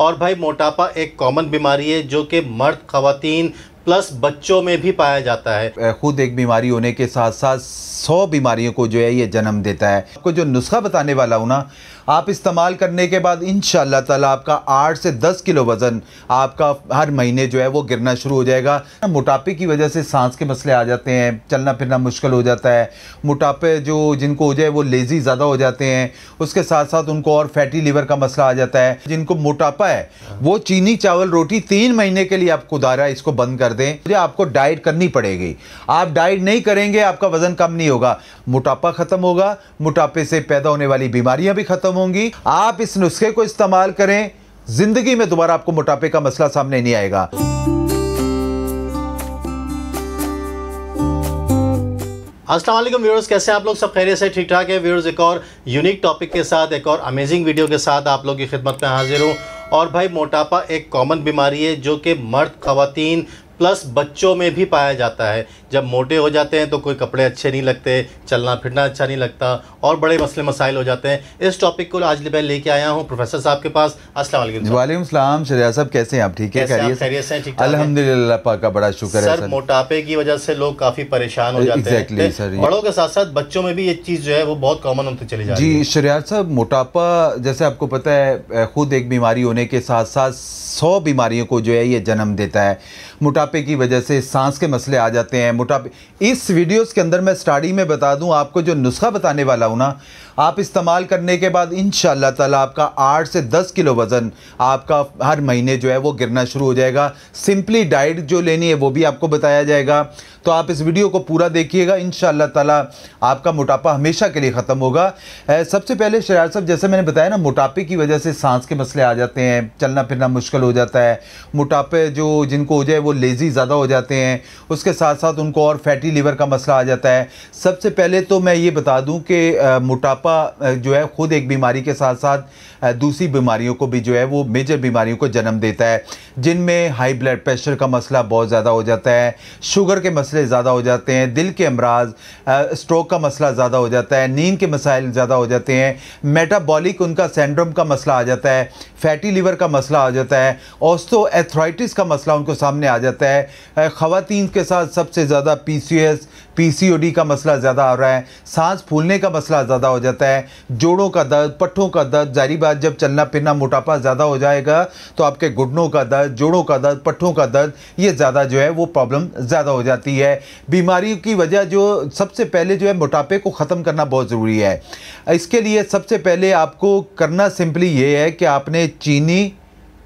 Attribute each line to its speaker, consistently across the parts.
Speaker 1: और भाई मोटापा एक कॉमन बीमारी है जो कि मर्द खातन प्लस बच्चों में भी पाया जाता है खुद एक
Speaker 2: बीमारी होने के साथ साथ सौ बीमारियों को जो है ये जन्म देता है आपको जो नुस्खा बताने वाला हूँ ना आप इस्तेमाल करने के बाद इन ताला आपका आठ से दस किलो वज़न आपका हर महीने जो है वो गिरना शुरू हो जाएगा मोटापे की वजह से सांस के मसले आ जाते हैं चलना फिरना मुश्किल हो जाता है मोटापे जो जिनको हो जाए वो लेज़ी ज़्यादा हो जाते हैं उसके साथ साथ उनको और फैटी लीवर का मसला आ जाता है जिनको मोटापा है वो चीनी चावल रोटी तीन महीने के लिए आपको दारा इसको बंद कर दें मुझे आपको डाइट करनी पड़ेगी आप डाइट नहीं करेंगे आपका वज़न कम नहीं होगा मोटापा ख़त्म होगा मोटापे से पैदा होने वाली बीमारियाँ भी ख़त्म होंगी आप इस नुस्खे को इस्तेमाल करें जिंदगी में दोबारा आपको मोटापे का मसला सामने नहीं आएगा
Speaker 1: वालेकुम व्यूअर्स कैसे आप लोग सब खैरियत से ठीक ठाक है व्यूअर्स एक और यूनिक टॉपिक के साथ एक और अमेजिंग वीडियो के साथ आप लोग की खिदमत में हाजिर हूँ और भाई मोटापा एक कॉमन बीमारी है जो कि मर्द खातन प्लस बच्चों में भी पाया जाता है जब मोटे हो जाते हैं तो कोई कपड़े अच्छे नहीं लगते चलना फिरना अच्छा नहीं लगता और बड़े मसले मसाइल हो जाते हैं इस टॉपिक को आज मैं लेके आया हूँ प्रोफेसर साहब के पास असल
Speaker 2: वालेकुम शरिया साहब कैसे हैं आप ठीक है खैरियत से का बड़ा शुक्र है सर
Speaker 1: मोटापे की वजह से लोग काफ़ी परेशान हो जाते हैं बड़ों के साथ साथ बच्चों में भी ये चीज़ जो है वो बहुत कॉमन होते चली जाए जी
Speaker 2: शरिया साहब मोटापा जैसे आपको पता है खुद एक बीमारी होने के साथ साथ सौ बीमारियों को जो है ये जन्म देता है मोटापे की वजह से सांस के मसले आ जाते हैं मोटापे इस वीडियोस के अंदर मैं स्टार्टिंग में बता दूं आपको जो नुस्खा बताने वाला हूँ ना आप इस्तेमाल करने के बाद इन ताला आपका आठ से दस किलो वज़न आपका हर महीने जो है वो गिरना शुरू हो जाएगा सिंपली डाइट जो लेनी है वो भी आपको बताया जाएगा तो आप इस वीडियो को पूरा देखिएगा इन ताला आपका मोटापा हमेशा के लिए ख़त्म होगा सबसे पहले शरार साहब जैसे मैंने बताया ना मोटापे की वजह से सांस के मसले आ जाते हैं चलना फिरना मुश्किल हो जाता है मोटापे जो जिनको हो जाए वो लेज़ी ज़्यादा हो जाते हैं उसके साथ साथ उनको और फैटी लीवर का मसला आ जाता है सबसे पहले तो मैं ये बता दूँ कि मोटापा जो है ख़ुद एक बीमारी के साथ साथ दूसरी बीमारियों को भी जो है वो मेजर बीमारियों को जन्म देता है जिनमें हाई ब्लड प्रेशर का मसला बहुत ज़्यादा हो जाता है शुगर के मसले मसले ज़्यादा हो जाते हैं दिल के अमराज स्ट्रोक का मसला ज़्यादा हो जाता है नींद के मसाइल ज़्यादा हो जाते हैं मेटाबॉलिक उनका सेंड्रोम का मसला आ जाता है फैटी लीवर का मसला आ जाता है औस्तो एथराइटिस का मसला उनको सामने आ जाता है ख़वान के साथ सबसे ज़्यादा पी सी एस पीसीओडी का मसला ज़्यादा आ रहा है सांस फूलने का मसला ज़्यादा हो जाता है जोड़ों का दर्द पट्ठों का दर्द जारी बात जब चलना फिरना मोटापा ज़्यादा हो जाएगा तो आपके घुटनों का दर्द जोड़ों का दर्द पट्ठों का दर्द ये ज़्यादा जो है वो प्रॉब्लम ज़्यादा हो जाती है है बीमारी की वजह जो सबसे पहले जो है मोटापे को ख़त्म करना बहुत ज़रूरी है इसके लिए सबसे पहले आपको करना सिंपली ये है कि आपने चीनी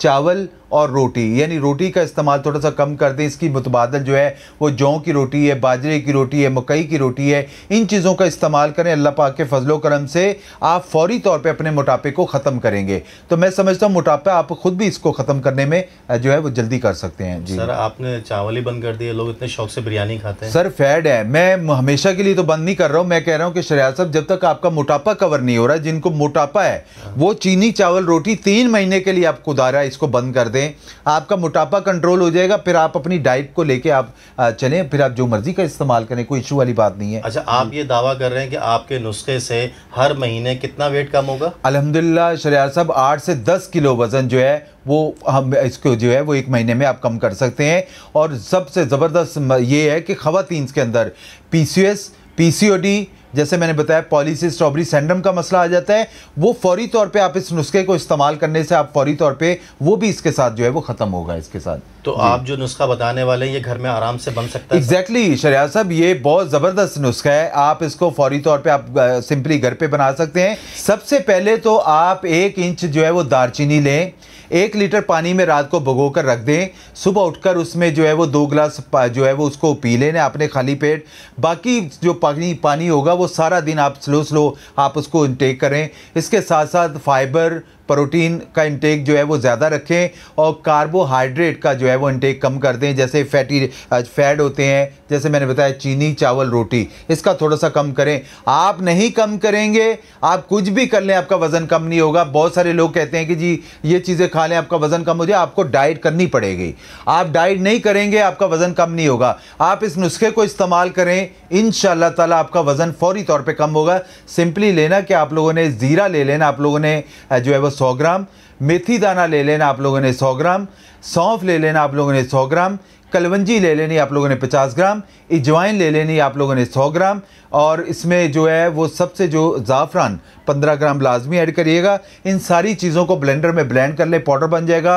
Speaker 2: चावल और रोटी यानी रोटी का इस्तेमाल थोड़ा सा कम कर दें इसकी मुतबादल जो है वो जौ की रोटी है बाजरे की रोटी है मकई की रोटी है इन चीज़ों का इस्तेमाल करें अल्लाह पाक के फजलो करम से आप फौरी तौर पर अपने मोटापे को ख़त्म करेंगे तो मैं समझता हूँ मोटापा आप खुद भी इसको ख़त्म करने में जो है वो जल्दी कर सकते हैं जी सर
Speaker 1: आपने चावल ही बंद कर दिए लोग इतने शौक से बिरयानी खाते हैं सर
Speaker 2: फैड है मैं हमेशा के लिए तो बंद नहीं कर रहा हूँ मैं कह रहा हूँ कि शरिया साहब जब तक आपका मोटापा कवर नहीं हो रहा जिनको मोटापा है हाँ। वो चीनी चावल रोटी तीन महीने के लिए आपको कुदारा इसको बंद कर दें करें आपका मोटापा कंट्रोल हो जाएगा फिर आप अपनी डाइट को लेके आप चले फिर आप जो मर्ज़ी का इस्तेमाल करें कोई इशू वाली बात नहीं है
Speaker 1: अच्छा आप ये दावा कर रहे हैं कि आपके नुस्खे से हर महीने कितना वेट कम होगा
Speaker 2: अलहमदिल्ला शरिया साहब आठ से दस किलो वज़न जो है वो हम इसको जो है वो एक महीने में आप कम कर सकते हैं और सबसे ज़बरदस्त ये है कि खातन के अंदर P C S P C O D जैसे मैंने बताया पॉलीसी स्ट्रॉबेरी सैंड्रम का मसला आ जाता है वो फौरी तौर पे आप इस नुस्खे को इस्तेमाल करने से आप फौरी तौर पे वो भी इसके साथ जो है वो ख़त्म होगा इसके साथ तो आप
Speaker 1: जो नुस्खा बताने वाले हैं ये घर में आराम से बन सकता है
Speaker 2: एग्जैक्टली exactly, शरिया साहब ये बहुत ज़बरदस्त नुस्खा है आप इसको फौरी तौर पे आप सिंपली घर पे बना सकते हैं सबसे पहले तो आप एक इंच जो है वो दारचीनी लें एक लीटर पानी में रात को भगो कर रख दें सुबह उठकर उसमें जो है वो दो गिलास जो है वो उसको पी लें अपने खाली पेट बाकी जो पानी पानी होगा वो सारा दिन आप स्लो स्लो आप उसको इनटेक करें इसके साथ साथ फाइबर प्रोटीन का इंटेक जो है वो ज़्यादा रखें और कार्बोहाइड्रेट का जो है वो इंटेक कम कर दें जैसे फैटी फैट होते हैं जैसे मैंने बताया चीनी चावल रोटी इसका थोड़ा सा कम करें आप नहीं कम करेंगे आप कुछ भी कर लें आपका वज़न कम नहीं होगा बहुत सारे लोग कहते हैं कि जी ये चीज़ें खा लें आपका वज़न कम हो जाए आपको डाइट करनी पड़ेगी आप डाइट नहीं करेंगे आपका वज़न कम नहीं होगा आप इस नुस्खे को इस्तेमाल करें इन ताला आपका वज़न फौरी तौर पर कम होगा सिंपली लेना कि आप लोगों ने ज़ीरा ले लेना आप लोगों ने जो है वो सौ ग्राम मेथी दाना ले लेना आप लोगों ने सौ ग्राम सौंफ ले लेना आप लोगों ने सौ ग्राम कलवंजी ले लेनी आप लोगों ने पचास ग्राम इजवाइन ले लेनी आप लोगों ने सौ ग्राम और इसमें जो है वो सबसे जो ज़ाफ़रान 15 ग्राम लाजमी ऐड करिएगा इन सारी चीज़ों को ब्लेंडर में ब्लेंड कर ले पाउडर बन जाएगा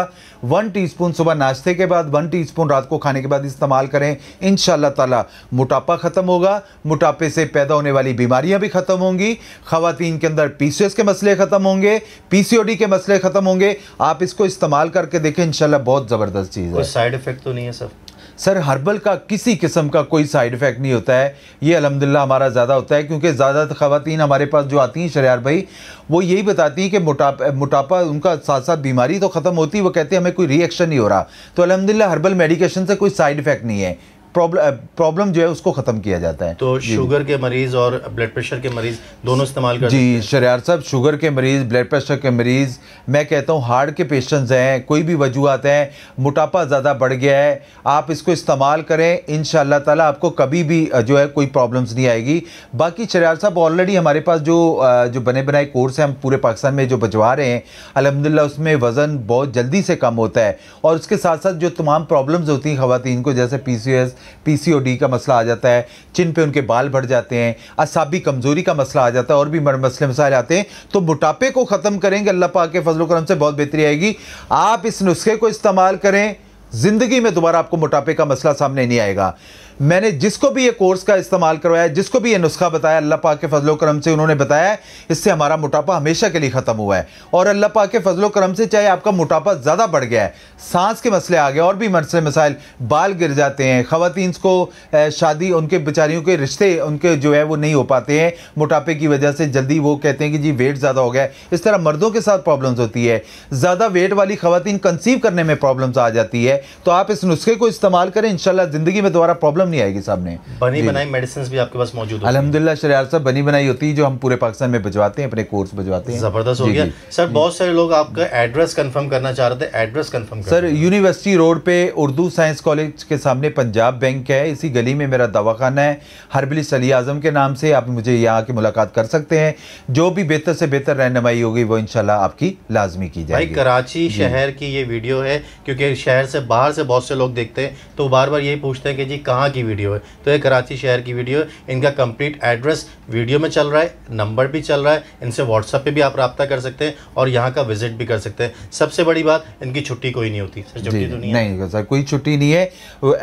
Speaker 2: वन टीस्पून सुबह नाश्ते के बाद वन टीस्पून रात को खाने के बाद इस्तेमाल करें इन ताला मोटापा ख़त्म होगा मोटापे से पैदा होने वाली बीमारियाँ भी ख़त्म होंगी खातन के अंदर पी के मसले ख़त्म होंगे पी के मसले ख़त्म होंगे आप इसको इस्तेमाल करके देखें इन बहुत ज़बरदस्त चीज़ है
Speaker 1: साइड इफ़ेक्ट तो नहीं है सर
Speaker 2: सर हर्बल का किसी किस्म का कोई साइड इफ़ेक्ट नहीं होता है ये अलहमदिल्ला हमारा ज़्यादा होता है क्योंकि ज़्यादातर खातन हमारे पास जो आती हैं शरियार भाई वो यही बताती हैं कि मोटापा मोटापा उनका साथ साथ बीमारी तो ख़त्म होती है वो कहते हैं हमें कोई रिएक्शन नहीं हो रहा तो अलहमदिल्ला हर्बल मेडिकेशन से कोई साइड इफ़ेक्ट नहीं है प्रॉब्लम प्रॉब्लम uh, जो है उसको ख़त्म किया जाता है तो
Speaker 1: शुगर के मरीज़ और ब्लड प्रेशर के मरीज़ दोनों इस्तेमाल कर जी
Speaker 2: शरियार साहब शुगर के मरीज़ ब्लड प्रेशर के मरीज़ मैं कहता हूँ हार्ट के पेशेंट्स हैं कोई भी वजूहत हैं मोटापा ज़्यादा बढ़ गया है आप इसको इस्तेमाल करें इन ताला आपको कभी भी जो है कोई प्रॉब्लम्स नहीं आएगी बाकी शरियार साहब ऑलरेडी हमारे पास जो जो बने बनाए कोर्स हैं हम पूरे पाकिस्तान में जो भजवा रहे हैं अलहमदिल्ला उसमें वज़न बहुत जल्दी से कम होता है और उसके साथ साथ जो तमाम प्रॉब्लम्स होती हैं ख़वान को जैसे पी सी एस पीसीओडी का मसला आ जाता है चिन पे उनके बाल बढ़ जाते हैं असाबी कमज़ोरी का मसला आ जाता है और भी मसले मसाइल आते हैं तो मोटापे को ख़त्म करेंगे अल्लाह पा के फजल करम से बहुत बेहतरी आएगी आप इस नुस्खे को इस्तेमाल करें ज़िंदगी में दोबारा आपको मोटापे का मसला सामने नहीं आएगा मैंने जिसको भी ये कोर्स का इस्तेमाल करवाया जिसको भी ये नुस्खा बताया अल्लाह पाक के फजलो करम से उन्होंने बताया इससे हमारा मोटापा हमेशा के लिए ख़त्म हुआ है और अल्लाह पाक के फजलो करम से चाहे आपका मोटापा ज़्यादा बढ़ गया है सांस के मसले आ गए और भी मसले मसाइल बाल गिर जाते हैं खातन को शादी उनके बेचारियों के रिश्ते उनके जो है वो नहीं हो पाते हैं मोटापे की वजह से जल्दी वो कहते हैं कि जी वेट ज़्यादा हो गया इस तरह मर्दों के साथ प्रॉब्लम्स होती है ज़्यादा वेट वाली खातन कंसीव करने में प्रॉब्लम्स आ जाती है तो आप इस नुस्खे को इस्तेमाल करें इन ज़िंदगी में दोबारा प्रॉब्लम प्रॉब्लम नहीं आएगी सामने बनी बनाई
Speaker 1: मेडिसिन भी आपके पास मौजूद है
Speaker 2: अलहमदिल्ला शरियार साहब बनी बनाई होती है जो हम पूरे पाकिस्तान में भिजवाते हैं अपने कोर्स भिजवाते हैं जबरदस्त हो गया
Speaker 1: सर बहुत सारे लोग आपका एड्रेस कन्फर्म करना चाह रहे थे address confirm
Speaker 2: sir university road पे उर्दू साइंस कॉलेज के सामने पंजाब बैंक है इसी गली में मेरा दवाखाना है हरबली सली आजम के नाम से आप मुझे यहाँ आके मुलाकात कर सकते हैं जो भी बेहतर से बेहतर रहनमाई होगी वो इनशाला आपकी लाजमी की जाएगी कराची शहर
Speaker 1: की ये वीडियो है क्योंकि शहर से बाहर से बहुत से लोग देखते हैं तो बार बार यही पूछते हैं कि जी कहाँ की वीडियो है तो ये कराची शहर की वीडियो है इनका कंप्लीट एड्रेस वीडियो में चल रहा है नंबर भी चल रहा है इनसे व्हाट्सअप पे भी आप रब्ता कर सकते हैं और यहाँ का विजिट भी कर सकते हैं सबसे बड़ी बात इनकी छुट्टी कोई नहीं होती सर छुट्टी तो
Speaker 2: नहीं नहीं सर कोई छुट्टी नहीं है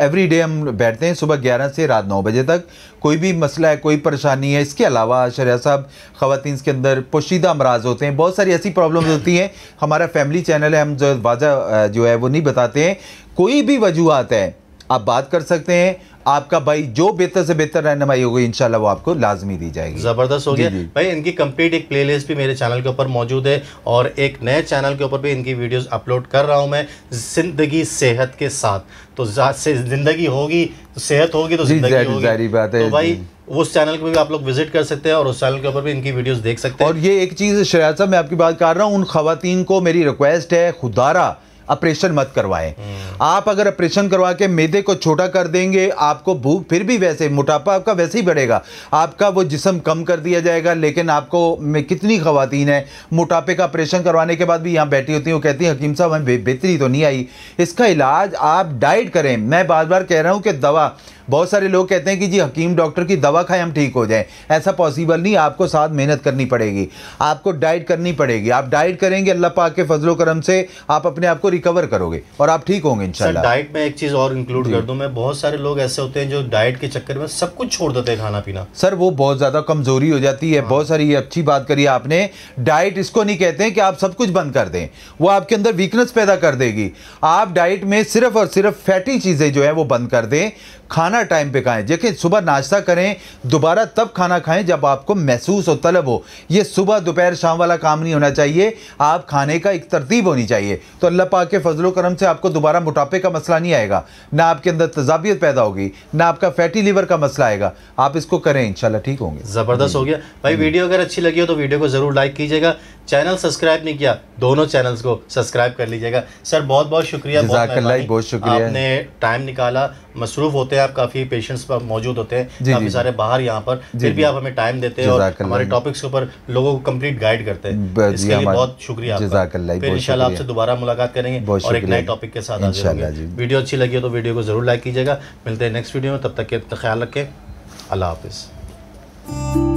Speaker 1: एवरी डे हम बैठते हैं सुबह
Speaker 2: ग्यारह से रात नौ बजे तक कोई भी मसला है कोई परेशानी है इसके अलावा शरिया साहब खातन के अंदर पोशीदा अमराज होते हैं बहुत सारी ऐसी प्रॉब्लम होती हैं हमारा फैमिली चैनल है हम जो वाजा जो है वो नहीं बताते हैं कोई भी वजूहत है आप बात कर सकते हैं आपका भाई जो बेहतर से बेहतर रहनमाई होगी इंशाल्लाह वो आपको लाजमी दी जाएगी ज़बरदस्त हो गया
Speaker 1: भाई इनकी कंप्लीट एक प्लेलिस्ट भी मेरे चैनल के ऊपर मौजूद है और एक नए चैनल के ऊपर भी इनकी वीडियोस अपलोड कर रहा हूँ मैं ज़िंदगी सेहत के साथ तो ज़िंदगी होगी तो सेहत होगी तो ज़िंदगी बात है तो भाई उस चैनल पर भी आप लोग विजिट कर सकते हैं और उस चैनल के ऊपर भी इनकी वीडियोस देख सकते हैं और ये एक चीज़
Speaker 2: श्रेया साहब मैं आपकी बात कर रहा हूँ उन खातन को मेरी रिक्वेस्ट है खुदारा ऑपरेशन मत करवाएं हम्म। आप अगर ऑपरेशन करवा के मेदे को छोटा कर देंगे आपको भूख फिर भी वैसे मोटापा आपका वैसे ही बढ़ेगा आपका वो जिसम कम कर दिया जाएगा लेकिन आपको में कितनी खातन है मोटापे का ऑपरेशन करवाने के बाद भी यहाँ बैठी होती हैं वो कहती हैं हकीम साहब हमें बेहतरी तो नहीं आई इसका इलाज आप डाइट करें मैं बार बार कह रहा हूँ कि दवा बहुत सारे लोग कहते हैं कि जी हकीम डॉक्टर की दवा खाएं हम ठीक हो जाएं ऐसा पॉसिबल नहीं आपको साथ मेहनत करनी पड़ेगी आपको डाइट करनी पड़ेगी आप डाइट करेंगे अल्लाह पाक के फजलो करम से आप अपने आप को रिकवर करोगे और आप ठीक होंगे इन डाइट
Speaker 1: में एक चीज़ और इंक्लूड कर दूँ मैं बहुत सारे लोग ऐसे होते हैं जो डाइट के चक्कर में सब कुछ छोड़ देते हैं खाना पीना
Speaker 2: सर वो बहुत ज़्यादा कमज़ोरी हो जाती है हाँ। बहुत सारी अच्छी बात करी आपने डाइट इसको नहीं कहते हैं कि आप सब कुछ बंद कर दें वो आपके अंदर वीकनेस पैदा कर देगी आप डाइट में सिर्फ और सिर्फ फैटी चीज़ें जो है वो बंद कर दें खाना टाइम पे खाएं देखिए सुबह नाश्ता करें दोबारा तब खाना खाएं जब आपको महसूस हो तलब हो ये सुबह दोपहर शाम वाला काम नहीं होना चाहिए आप खाने का एक तरतीब होनी चाहिए तो अल्लाह पाक के फजलो करम से आपको दोबारा मोटापे का मसला नहीं आएगा ना आपके अंदर तजाबियत पैदा होगी ना आपका फैटी लीवर का मसला आएगा आप इसको करें इंशाल्लाह ठीक होंगे
Speaker 1: ज़बरदस्त हो गया भाई वीडियो अगर अच्छी लगी हो तो वीडियो को ज़रूर लाइक कीजिएगा चैनल सब्सक्राइब नहीं किया दोनों चैनल्स को सब्सक्राइब कर लीजिएगा सर बहुत बहुत शुक्रिया बहुत, बहुत शुक्रिया आपने टाइम निकाला मसरूफ़ होते हैं आप काफ़ी पेशेंट्स पर मौजूद होते हैं काफ़ी सारे बाहर यहाँ पर फिर भी आप हमें टाइम देते हैं और हमारे टॉपिक्स के ऊपर लोगों को कंप्लीट गाइड करते हैं इसके लिए बहुत शुक्रिया फिर इंशाल्लाह आपसे दोबारा मुलाकात करेंगे और एक नए टॉपिक के साथ वीडियो अच्छी लगी है तो वीडियो को ज़रूर लाइक कीजिएगा मिलते हैं नेक्स्ट वीडियो में तब तक के ख्याल रखें अल्लाह हाफिज़